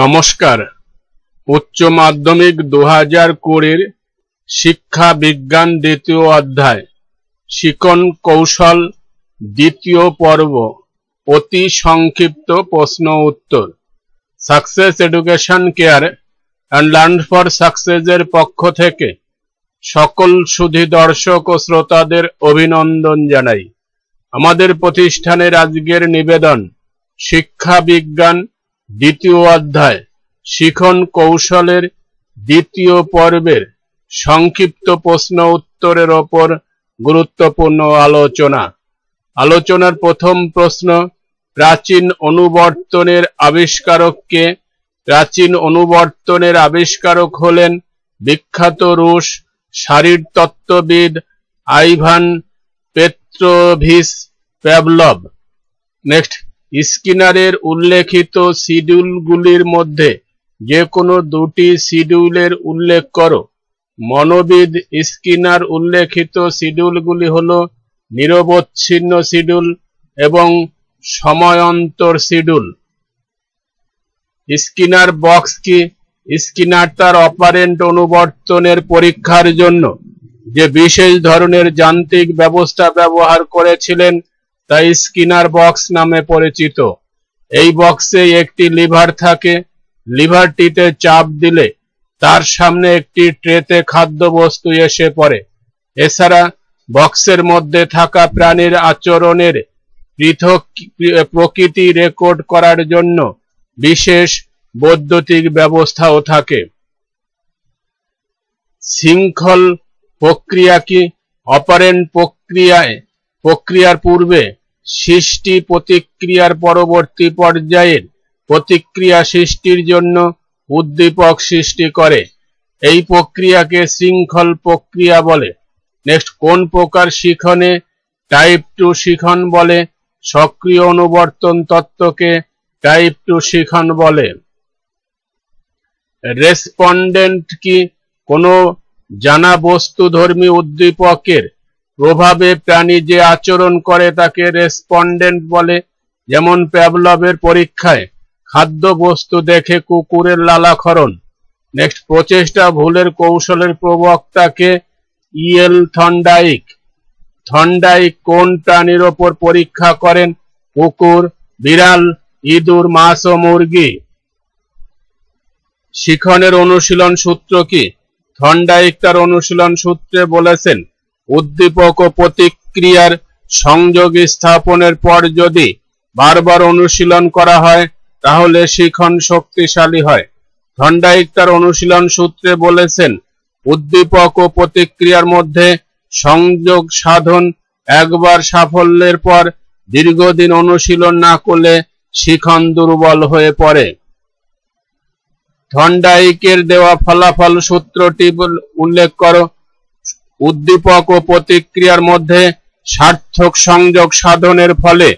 নমস্কার উচ্চ মাধ্যমিক দু হাজার কুড়ির শিক্ষা বিজ্ঞান দ্বিতীয় অধ্যায় শিকন কৌশল দ্বিতীয় পর্ব অতি সংক্ষিপ্ত প্রশ্ন উত্তর success education care and learn for সাকসেসের পক্ষ থেকে সকল সুধি দর্শক ও শ্রোতাদের অভিনন্দন জানাই আমাদের প্রতিষ্ঠানের আজকের নিবেদন শিক্ষা বিজ্ঞান দ্বিতীয় অধ্যায় শিখন কৌশলের দ্বিতীয় পর্বের সংক্ষিপ্ত প্রশ্ন উত্তরের ওপর গুরুত্বপূর্ণ আলোচনা আলোচনার প্রথম প্রশ্ন প্রাচীন অনুবর্তনের আবিষ্কারককে প্রাচীন অনুবর্তনের আবিষ্কারক হলেন বিখ্যাত রুশ শারীর তত্ত্ববিদ আইভান পেত্রভিস প্যাভলভ নেক্সট স্কিনারের উল্লেখিত শিডিউলগুলির মধ্যে যে কোনো দুটি শিডিউলের উল্লেখ করো মনোবিদ স্কিনার উল্লেখিত শিডিউলগুলি হল নিরবচ্ছিন্ন শিডিউল এবং সময়ন্তর শিডিউল স্কিনার বক্স কি স্কিনার তার অপারেন্ট অনুবর্তনের পরীক্ষার জন্য যে বিশেষ ধরনের যান্ত্রিক ব্যবস্থা ব্যবহার করেছিলেন তাই স্কিনার বক্স নামে পরিচিত এই বক্সে একটি লিভার থাকে লিভারটিতে চাপ দিলে তার সামনে একটি ট্রেতে খাদ্যবস্তু এসে পড়ে এছাড়া বক্সের মধ্যে থাকা প্রাণীর আচরণের পৃথক প্রকৃতি রেকর্ড করার জন্য বিশেষ বৈদ্যুতিক ব্যবস্থাও থাকে শৃঙ্খল প্রক্রিয়া কি অপারেন্ট প্রক্রিয়ায় প্রক্রিয়ার পূর্বে সৃষ্টি প্রতিক্রিয়ার পরবর্তী পর্যায়ের প্রতিক্রিয়া সৃষ্টির জন্য উদ্দীপক সৃষ্টি করে এই প্রক্রিয়াকে শৃঙ্খল প্রক্রিয়া বলে নেক্সট কোন প্রকার শিখনে টাইপ টু শিখন বলে সক্রিয় অনুবর্তন তত্ত্বকে টাইপ টু শিখন বলে রেসপন্ডেন্ট কি কোনো জানা বস্তুধর্মী উদ্দীপকের প্রভাবে প্রাণী যে আচরণ করে তাকে রেসপন্ডেন্ট বলে যেমন প্যাভলভের পরীক্ষায় খাদ্যবস্তু দেখে কুকুরের লালাক্ষরণ নেক্সট প্রচেষ্টা ভুলের কৌশলের প্রবক্তাকে ইএল থন্ডাইক থন্ডাইক কোন প্রাণীর ওপর পরীক্ষা করেন কুকুর বিড়াল ইঁদুর মাছ ও মুরগি শিখনের অনুশীলন সূত্র কি থন্ডাইক তার অনুশীলন সূত্রে বলেছেন উদ্দীপক ও প্রতিক্রিয়ার সংযোগ স্থাপনের পর যদি বারবার অনুশীলন করা হয় তাহলে শিখন শক্তিশালী হয় থন্ডাইক তার অনুশীলন সূত্রে বলেছেন উদ্দীপক ও প্রতিক্রিয়ার মধ্যে সংযোগ সাধন একবার সাফল্যের পর দীর্ঘদিন অনুশীলন না করলে শিখন দুর্বল হয়ে পড়ে থন্ডাইকের দেওয়া ফলাফল সূত্রটি উল্লেখ করো উদ্দীপক ও প্রতিক্রিয়ার মধ্যে সার্থক সংযোগ সাধনের ফলে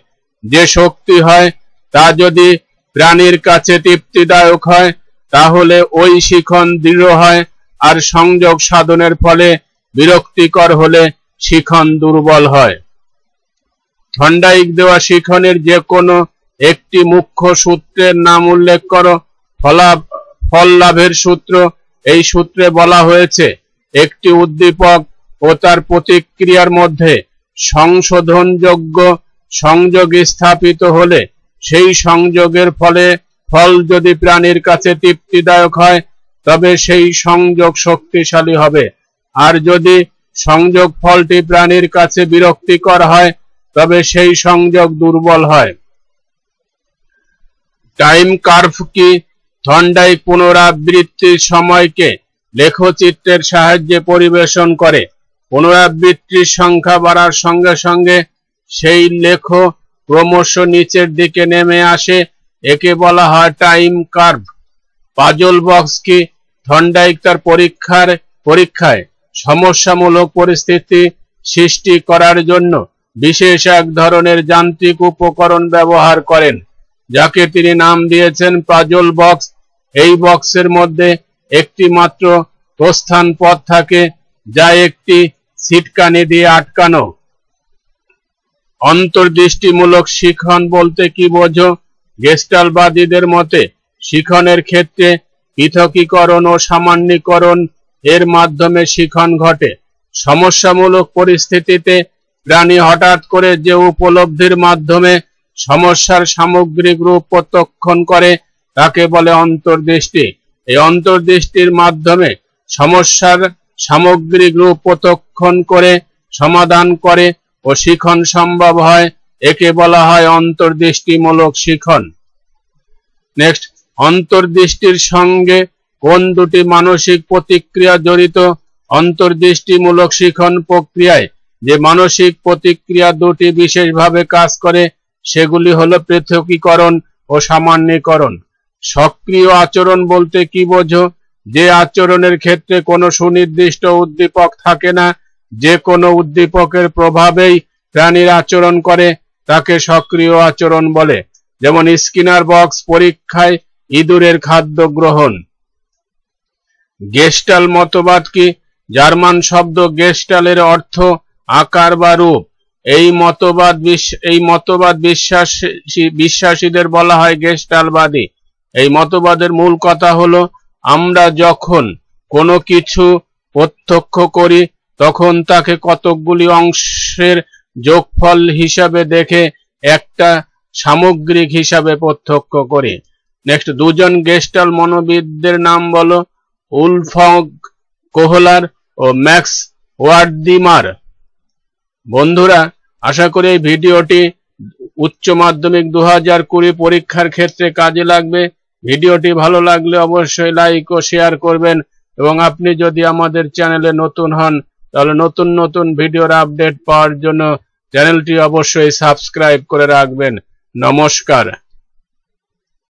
যে শক্তি হয় তা যদি প্রাণীর কাছে তৃপ্তিদায়ক হয় তাহলে ওই শিখন দৃঢ় হয় আর সংযোগ সাধনের ফলে বিরক্তিকর হলে শিখন দুর্বল হয় ঠন্ডাইক দেওয়া শিখনের যে কোনো একটি মুখ্য সূত্রের নাম উল্লেখ করো ফলাভ ফল লাভের সূত্র এই সূত্রে বলা হয়েছে একটি উদ্দীপক ও তার প্রতিক্রিয়ার মধ্যে সংশোধনযোগ্য সংযোগ স্থাপিত হলে সেই সংযোগের ফলে ফল যদি প্রাণীর কাছে তৃপ্তিদায়ক হয় তবে সেই সংযোগ শক্তিশালী হবে আর যদি সংযোগ ফলটি প্রাণীর কাছে বিরক্তিকর হয় তবে সেই সংযোগ দুর্বল হয় টাইম কার্ভ কি থন্ডাই পুনরাবৃত্তির সময়কে লেখচিত্রের সাহায্যে পরিবেশন করে পুনরাবৃত্তির সংখ্যা বাড়ার সঙ্গে সঙ্গে সেই লেখ ক্রমশ নিচের দিকে নেমে আসে একে বলা হয় টাইম কার্ভ পাজল বক্স কি থন্ডাইক তার পরীক্ষার পরীক্ষায় সমস্যামূলক পরিস্থিতি সৃষ্টি করার জন্য বিশেষ এক ধরনের যান্ত্রিক উপকরণ ব্যবহার করেন যাকে তিনি নাম দিয়েছেন পাজল বক্স এই বক্সের মধ্যে একটি মাত্র প্রস্থান পথ থাকে যা একটি সিটকানি দিয়ে আটকানো অন্তর্দৃষ্টিমূলক শিখন বলতে কি বোঝো গেস্টালবাদীদের মতে শিখনের ক্ষেত্রে পৃথকীকরণ ও সামান্যীকরণ এর মাধ্যমে শিখন ঘটে সমস্যামূলক পরিস্থিতিতে প্রাণী হঠাৎ করে যে উপলব্ধির মাধ্যমে সমস্যার সামগ্রিক রূপ প্রত্যক্ষণ করে তাকে বলে অন্তর্দৃষ্টি এই অন্তর্দৃষ্টির মাধ্যমে সমস্যার সামগ্রিক রূপ প্রত্যক্ষণ করে সমাধান করে ও শিখন সম্ভব হয় একে বলা হয় অন্তর্দৃষ্টিমূলক শিখন নেক্সট অন্তর্দৃষ্টির সঙ্গে কোন দুটি মানসিক প্রতিক্রিয়া জড়িত অন্তর্দৃষ্টিমূলক শিখন প্রক্রিয়ায় যে মানসিক প্রতিক্রিয়া দুটি বিশেষভাবে কাজ করে সেগুলি হল পৃথকীকরণ ও সামান্যীকরণ সক্রিয় আচরণ বলতে কি বোঝো যে আচরণের ক্ষেত্রে কোনো সুনির্দিষ্ট উদ্দীপক থাকে না যে কোনো উদ্দীপকের প্রভাবেই প্রাণীর আচরণ করে তাকে সক্রিয় আচরণ বলে যেমন স্কিনার বক্স পরীক্ষায় ইঁদুরের খাদ্য গ্রহণ গেস্টাল মতবাদ কি জার্মান শব্দ গেস্টালের অর্থ আকার বা রূপ এই মতবাদ এই মতবাদ বিশ্বাসী বিশ্বাসীদের বলা হয় গেস্টালবাদী এই মতবাদের মূল কথা হলো আমরা যখন কোনো কিছু প্রত্যক্ষ করি তখন তাকে কতকগুলি অংশের যোগফল হিসাবে দেখে একটা সামগ্রিক হিসাবে প্রত্যক্ষ করি নেক্সট দুজন গেস্টাল মনোবিদদের নাম বলো উলফগ কোহলার ও ম্যাক্স ওয়ার্ডিমার বন্ধুরা আশা করি এই ভিডিওটি উচ্চ মাধ্যমিক দু হাজার কুড়ি পরীক্ষার ক্ষেত্রে কাজে লাগবে ভিডিওটি ভালো লাগলে অবশ্যই লাইক ও শেয়ার করবেন এবং আপনি যদি আমাদের চ্যানেলে নতুন হন তাহলে নতুন নতুন ভিডিওর আপডেট পাওয়ার জন্য চ্যানেলটি অবশ্যই সাবস্ক্রাইব করে রাখবেন নমস্কার